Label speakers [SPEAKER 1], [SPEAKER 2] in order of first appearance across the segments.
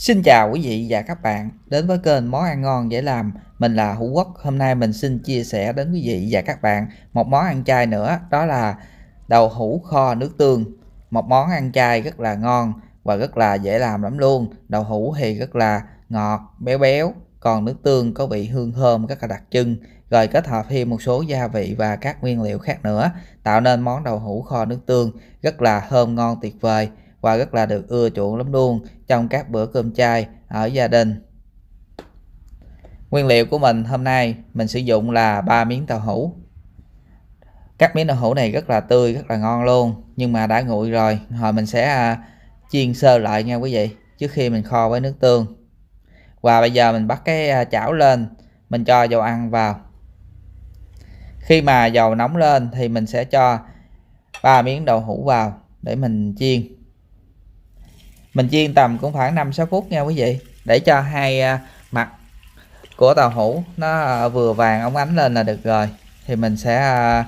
[SPEAKER 1] Xin chào quý vị và các bạn đến với kênh Món ăn ngon dễ làm. Mình là Hữu Quốc. Hôm nay mình xin chia sẻ đến quý vị và các bạn một món ăn chay nữa, đó là đậu hũ kho nước tương. Một món ăn chay rất là ngon và rất là dễ làm lắm luôn. Đậu hũ thì rất là ngọt, béo béo, còn nước tương có vị hương thơm rất là đặc trưng rồi kết hợp thêm một số gia vị và các nguyên liệu khác nữa tạo nên món đậu hũ kho nước tương rất là thơm ngon tuyệt vời và rất là được ưa chuộng lắm luôn trong các bữa cơm chay ở gia đình. Nguyên liệu của mình hôm nay mình sử dụng là 3 miếng tàu hũ. Các miếng tàu hũ này rất là tươi, rất là ngon luôn, nhưng mà đã nguội rồi, hồi mình sẽ à, chiên sơ lại nha quý vị trước khi mình kho với nước tương. Và bây giờ mình bắt cái à, chảo lên, mình cho dầu ăn vào. Khi mà dầu nóng lên thì mình sẽ cho ba miếng đậu hũ vào để mình chiên mình chiên tầm cũng khoảng 5 6 phút nha quý vị để cho hai à, mặt của tàu hũ nó à, vừa vàng ống ánh lên là được rồi thì mình sẽ à,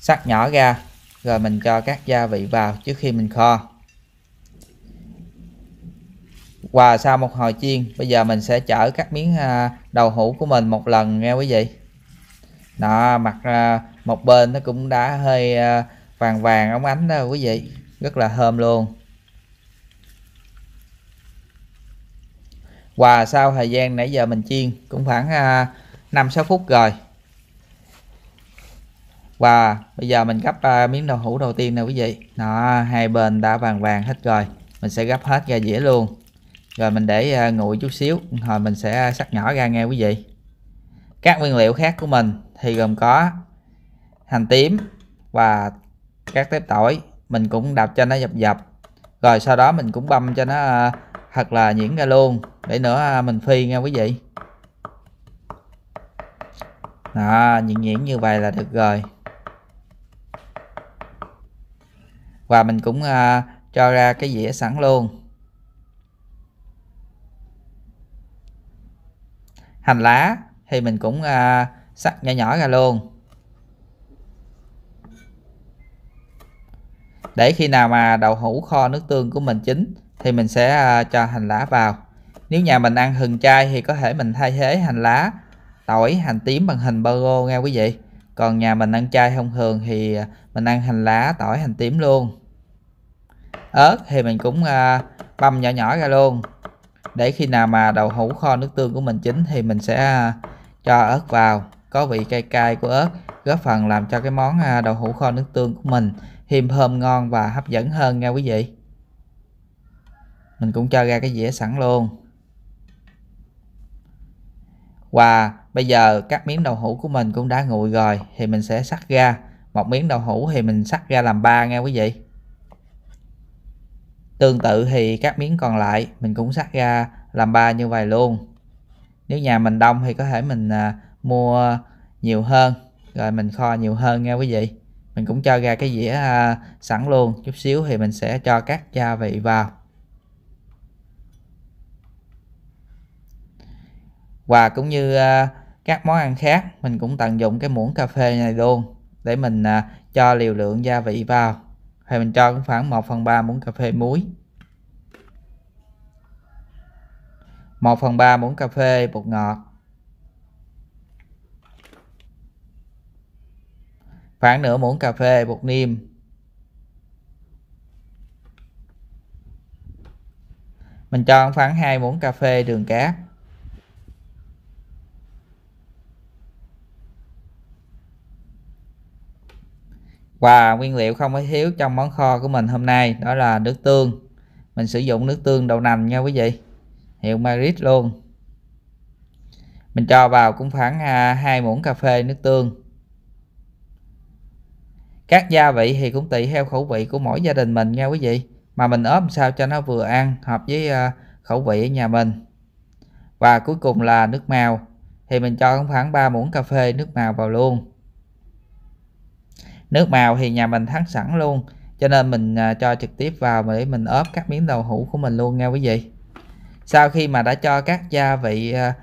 [SPEAKER 1] sắt nhỏ ra rồi mình cho các gia vị vào trước khi mình kho và sau một hồi chiên bây giờ mình sẽ chở các miếng đầu hũ của mình một lần nha quý vị đó mặt một bên nó cũng đã hơi vàng vàng ống ánh đó quý vị rất là thơm luôn và sau thời gian nãy giờ mình chiên cũng khoảng à, năm sáu phút rồi và bây giờ mình gấp à, miếng đậu hũ đầu tiên nè quý vị đó hai bên đã vàng vàng hết rồi mình sẽ gấp hết ra dĩa luôn rồi mình để à, nguội chút xíu rồi mình sẽ sắc nhỏ ra nghe quý vị các nguyên liệu khác của mình thì gồm có hành tím và các tép tỏi mình cũng đập cho nó dập dập rồi sau đó mình cũng băm cho nó hoặc là nhuyễn ra luôn để nữa à, mình phi nha quý vị đó nhuyễn nhuyễn như vậy là được rồi và mình cũng uh, cho ra cái dĩa sẵn luôn hành lá thì mình cũng uh, à, sắc nhỏ nhỏ ra luôn để khi nào mà đậu hũ kho nước tương của mình chín thì mình sẽ à, cho hành lá vào nếu nhà mình ăn hừng chay thì có thể mình thay thế hành lá tỏi hành tím bằng hình bago nghe quý vị còn nhà mình ăn chay thông thường thì à, mình ăn hành lá tỏi hành tím luôn ớt thì mình cũng à, băm nhỏ nhỏ ra luôn để khi nào mà đậu hũ kho nước tương của mình chín thì mình sẽ cho ớt vào có vị cay cay của ớt góp phần làm cho cái món đậu hũ kho nước tương của mình thêm thơm ngon và hấp dẫn hơn nha quý vị mình cũng cho ra cái dĩa sẵn luôn và bây giờ các miếng đậu hũ của mình cũng đã nguội rồi thì mình sẽ sắt ra một miếng đậu hũ thì mình sắt ra làm ba nghe quý vị tương tự thì các miếng còn lại mình cũng sắt ra làm ba như vậy luôn nếu nhà mình đông thì có thể mình à, mua nhiều hơn rồi mình kho nhiều hơn nghe quý vị mình cũng cho ra cái dĩa à, sẵn luôn chút xíu thì mình sẽ cho các gia vị vào và cũng như uh, các món ăn khác mình cũng tận dụng cái muỗng cà phê này luôn để mình uh, cho liều lượng gia vị vào thì mình cho cũng khoảng 1 phần 3 muỗng cà phê muối 1 phần 3 muỗng cà phê bột ngọt khoảng nửa muỗng cà phê bột niêm mình cho khoảng 2 muỗng cà phê đường cát và nguyên liệu không có thiếu trong món kho của mình hôm nay đó là nước tương mình sử dụng nước tương đậu nành nha quý vị hiệu Marit luôn mình cho vào cũng khoảng à, hai muỗng cà phê nước tương các gia vị thì cũng tùy theo khẩu vị của mỗi gia đình mình nha quý vị mà mình ốp sao cho nó vừa ăn hợp với à, khẩu vị ở nhà mình và cuối cùng là nước màu thì mình cho khoảng 3 muỗng cà phê nước màu vào luôn nước màu thì nhà mình thắng sẵn luôn cho nên mình à, cho trực tiếp vào để mình ốp các miếng đậu hũ của mình luôn nha quý vị sau khi mà đã cho các gia vị à,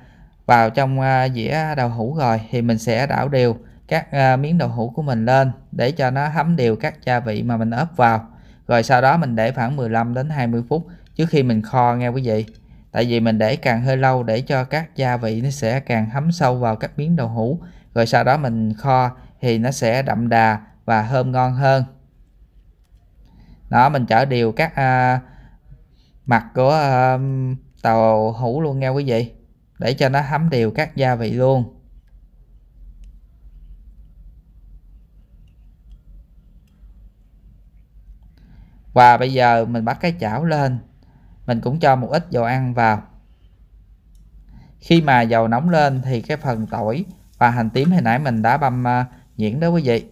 [SPEAKER 1] vào trong à, dĩa đậu hũ rồi thì mình sẽ đảo đều các miếng đậu hũ của mình lên để cho nó hấm đều các gia vị mà mình ốp vào rồi sau đó mình để khoảng 15 đến 20 phút trước khi mình kho nghe quý vị tại vì mình để càng hơi lâu để cho các gia vị nó sẽ càng hấm sâu vào các miếng đậu hũ rồi sau đó mình kho thì nó sẽ đậm đà và thơm ngon hơn đó mình chở đều các à, mặt của à, tàu hũ luôn nha quý vị để cho nó thấm đều các gia vị luôn và bây giờ mình bắt cái chảo lên mình cũng cho một ít dầu ăn vào khi mà dầu nóng lên thì cái phần tỏi và hành tím hồi nãy mình đã băm à, nhuyễn đó quý vị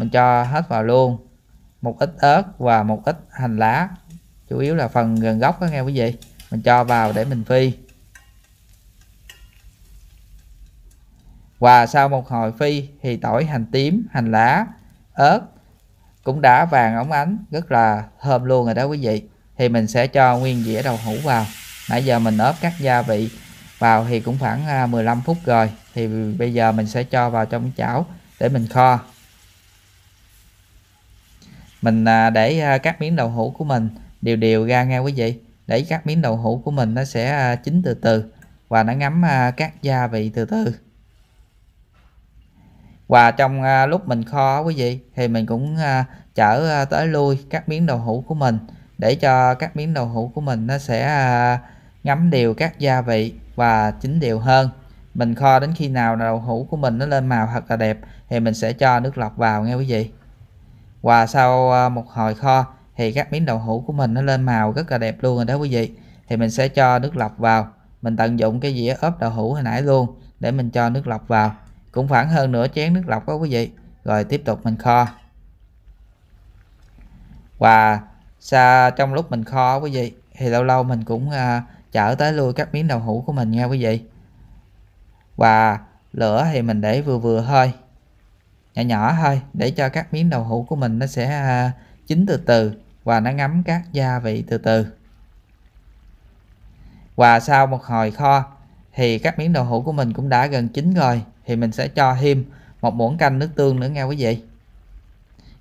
[SPEAKER 1] mình cho hết vào luôn một ít ớt và một ít hành lá chủ yếu là phần gần gốc đó nghe quý vị mình cho vào để mình phi và sau một hồi phi thì tỏi hành tím hành lá ớt cũng đã vàng óng ánh rất là thơm luôn rồi đó quý vị thì mình sẽ cho nguyên dĩa đậu hũ vào nãy giờ mình ốp các gia vị vào thì cũng khoảng 15 à, phút rồi thì bây giờ mình sẽ cho vào trong chảo để mình kho mình à, để à, các miếng đậu hũ của mình đều đều ra nghe quý vị để các miếng đậu hũ của mình nó sẽ à, chín từ từ và nó ngấm các gia vị từ từ và trong lúc mình kho quý vị thì mình cũng chở tới lui các miếng đậu hũ của mình để cho các miếng đậu hũ của mình nó sẽ ngấm đều các gia vị và chín đều hơn mình kho đến khi nào đậu hũ của mình nó lên màu thật là đẹp thì mình sẽ cho nước lọc vào nghe quý vị và sau à, một hồi kho thì các miếng đậu hũ của mình nó lên màu rất là đẹp luôn rồi đó quý vị thì mình sẽ cho nước lọc vào mình tận dụng cái dĩa ốp đậu hũ hồi nãy luôn để mình cho nước lọc vào cũng khoảng hơn nửa chén nước lọc đó quý vị rồi tiếp tục mình kho và xa trong lúc mình kho quý vị thì lâu lâu mình cũng à, chở tới lui các miếng đậu hũ của mình nha quý vị và lửa thì mình để vừa vừa thôi nhỏ nhỏ thôi để cho các miếng đậu hũ của mình nó sẽ à, chín từ từ và nó ngấm các gia vị từ từ và sau một hồi kho thì các miếng đậu hũ của mình cũng đã gần chín rồi thì mình sẽ cho thêm một muỗng canh nước tương nữa nghe quý vị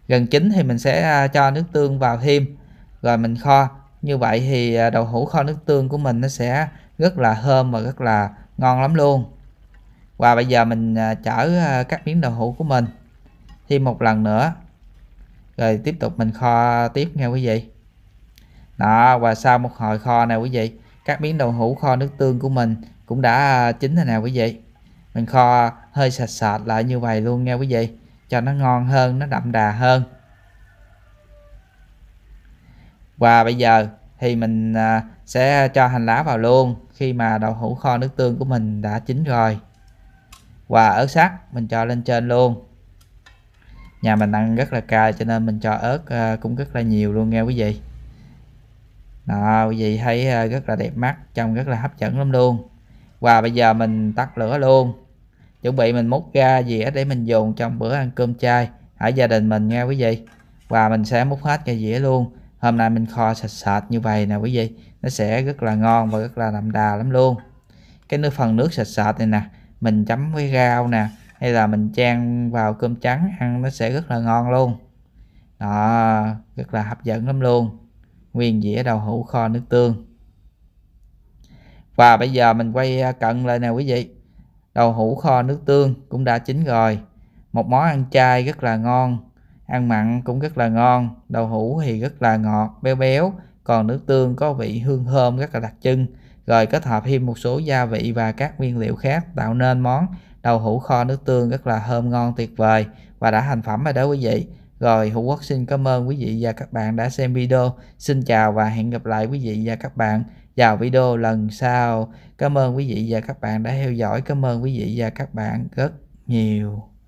[SPEAKER 1] gần chín thì mình sẽ à, cho nước tương vào thêm rồi mình kho như vậy thì à, đậu hũ kho nước tương của mình nó sẽ rất là thơm và rất là ngon lắm luôn và bây giờ mình chở các miếng đậu hũ của mình thêm một lần nữa rồi tiếp tục mình kho tiếp nghe quý vị đó và sau một hồi kho này quý vị các miếng đậu hũ kho nước tương của mình cũng đã à, chín rồi nè quý vị mình kho hơi sạch sạch lại như vậy luôn nghe quý vị cho nó ngon hơn nó đậm đà hơn và bây giờ thì mình à, sẽ cho hành lá vào luôn khi mà đậu hũ kho nước tương của mình đã chín rồi và ớt sắc mình cho lên trên luôn nhà mình ăn rất là cay cho nên mình cho ớt ờ, cũng rất là nhiều luôn nghe quý vị đó quý vị thấy ờ, rất là đẹp mắt trông rất là hấp dẫn lắm luôn và bây giờ mình tắt lửa luôn chuẩn bị mình múc ra dĩa để mình dùng trong bữa ăn cơm chay ở gia đình mình nha quý vị và mình sẽ múc hết cái dĩa luôn hôm nay mình kho sạch sạch như vậy nè quý vị nó sẽ rất là ngon và rất là đậm đà lắm luôn cái nước phần nước sạch sạch này nè mình chấm với rau nè hay là mình trang vào cơm trắng ăn nó sẽ rất là ngon luôn đó rất là hấp dẫn lắm luôn nguyên dĩa đậu hũ kho nước tương và bây giờ mình quay à, cận lại nè quý vị đậu hũ kho nước tương cũng đã chín rồi một món ăn chay rất là ngon ăn mặn cũng rất là ngon đậu hũ thì rất là ngọt béo béo còn nước tương có vị hương thơm rất là đặc trưng rồi kết hợp thêm một số gia vị và các nguyên liệu khác tạo nên món đậu hũ kho nước tương rất là thơm ngon tuyệt vời và đã thành phẩm rồi đó quý vị rồi hữu quốc xin cảm ơn quý vị và các bạn đã xem video xin chào và hẹn gặp lại quý vị và các bạn vào video lần sau cảm ơn quý vị và các bạn đã theo dõi cảm ơn quý vị và các bạn rất nhiều